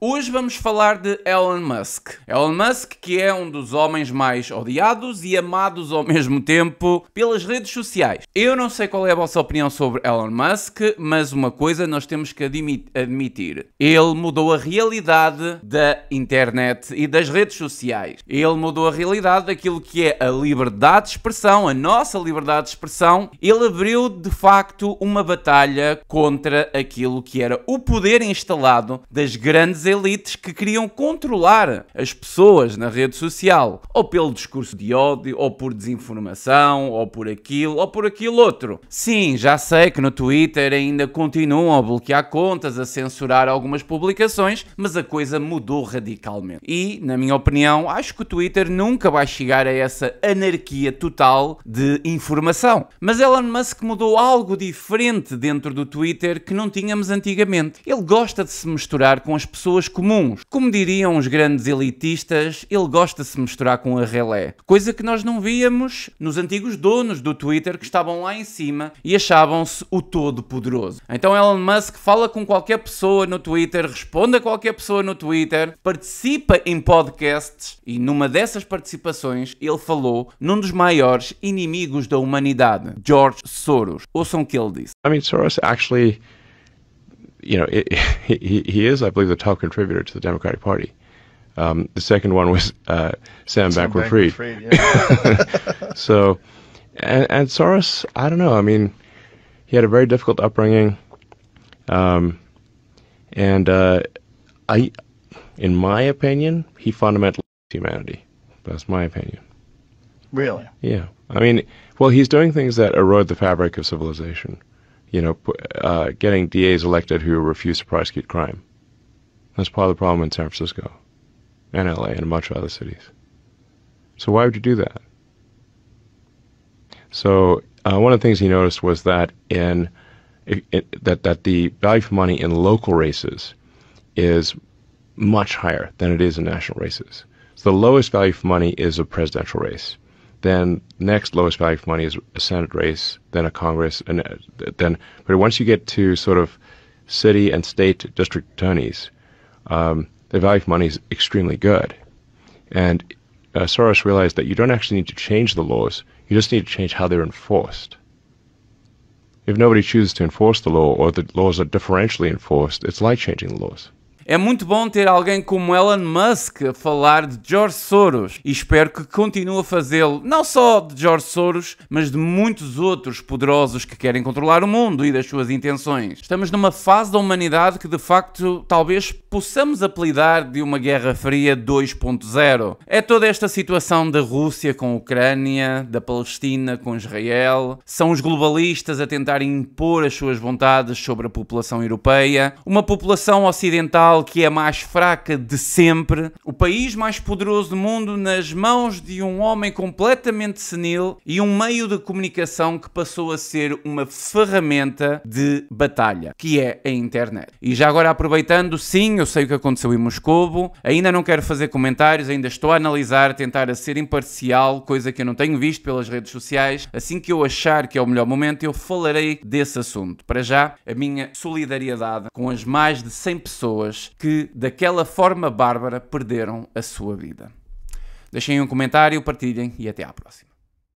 Hoje vamos falar de Elon Musk. Elon Musk, que é um dos homens mais odiados e amados ao mesmo tempo pelas redes sociais. Eu não sei qual é a vossa opinião sobre Elon Musk, mas uma coisa nós temos que admitir: ele mudou a realidade da internet e das redes sociais. Ele mudou a realidade daquilo que é a liberdade de expressão, a nossa liberdade de expressão. Ele abriu de facto uma batalha contra aquilo que era o poder instalado das grandes elites que queriam controlar as pessoas na rede social, ou pelo discurso de ódio, ou por desinformação, ou por aquilo, ou por aquilo outro. Sim, já sei que no Twitter ainda continuam a bloquear contas, a censurar algumas publicações, mas a coisa mudou radicalmente. E, na minha opinião, acho que o Twitter nunca vai chegar a essa anarquia total de informação. Mas Elon Musk mudou algo diferente dentro do Twitter que não tínhamos antigamente. Ele gosta de se misturar com as pessoas pessoas comuns. Como diriam os grandes elitistas, ele gosta de se misturar com a relé. Coisa que nós não víamos nos antigos donos do Twitter que estavam lá em cima e achavam-se o todo poderoso. Então Elon Musk fala com qualquer pessoa no Twitter, responde a qualquer pessoa no Twitter, participa em podcasts e numa dessas participações ele falou num dos maiores inimigos da humanidade, George Soros. Ouçam o que ele disse. I mean, Soros actually you know, it, he, he, is, I believe, the top contributor to the Democratic Party. Um, the second one was uh, Sam, Sam Bankman-Fried. yeah. so, and, and, Soros, I don't know. I mean, he had a very difficult upbringing, um, and uh, I, in my opinion, he fundamentally humanity. That's my opinion. Really? Yeah. I mean, well, he's doing things that erode the fabric of civilization you know, uh, getting DAs elected who refuse to prosecute crime. That's part of the problem in San Francisco and LA and a bunch of other cities. So why would you do that? So uh, one of the things he noticed was that in it, it, that that the value for money in local races is much higher than it is in national races. So the lowest value for money is a presidential race. Then next lowest value for money is a Senate race, then a Congress, and uh, then. But once you get to sort of city and state district attorneys, um, the value for money is extremely good. And uh, Soros realized that you don't actually need to change the laws; you just need to change how they're enforced. If nobody chooses to enforce the law, or the laws are differentially enforced, it's like changing the laws. É muito bom ter alguém como Elon Musk a falar de George Soros e espero que continue a fazê-lo, não só de George Soros, mas de muitos outros poderosos que querem controlar o mundo e das suas intenções. Estamos numa fase da humanidade que de facto talvez possamos apelidar de uma Guerra Fria 2.0. É toda esta situação da Rússia com a Ucrânia, da Palestina com Israel, são os globalistas a tentar impor as suas vontades sobre a população europeia, uma população ocidental Portugal, que é a mais fraca de sempre, o país mais poderoso do mundo nas mãos de um homem completamente senil e um meio de comunicação que passou a ser uma ferramenta de batalha, que é a internet. E já agora aproveitando, sim, eu sei o que aconteceu em Moscovo, ainda não quero fazer comentários, ainda estou a analisar, tentar a ser imparcial, coisa que eu não tenho visto pelas redes sociais. Assim que eu achar que é o melhor momento, eu falarei desse assunto. Para já, a minha solidariedade com as mais de 100 pessoas que, daquela forma bárbara, perderam a sua vida. Deixem um comentário, partilhem e até à próxima.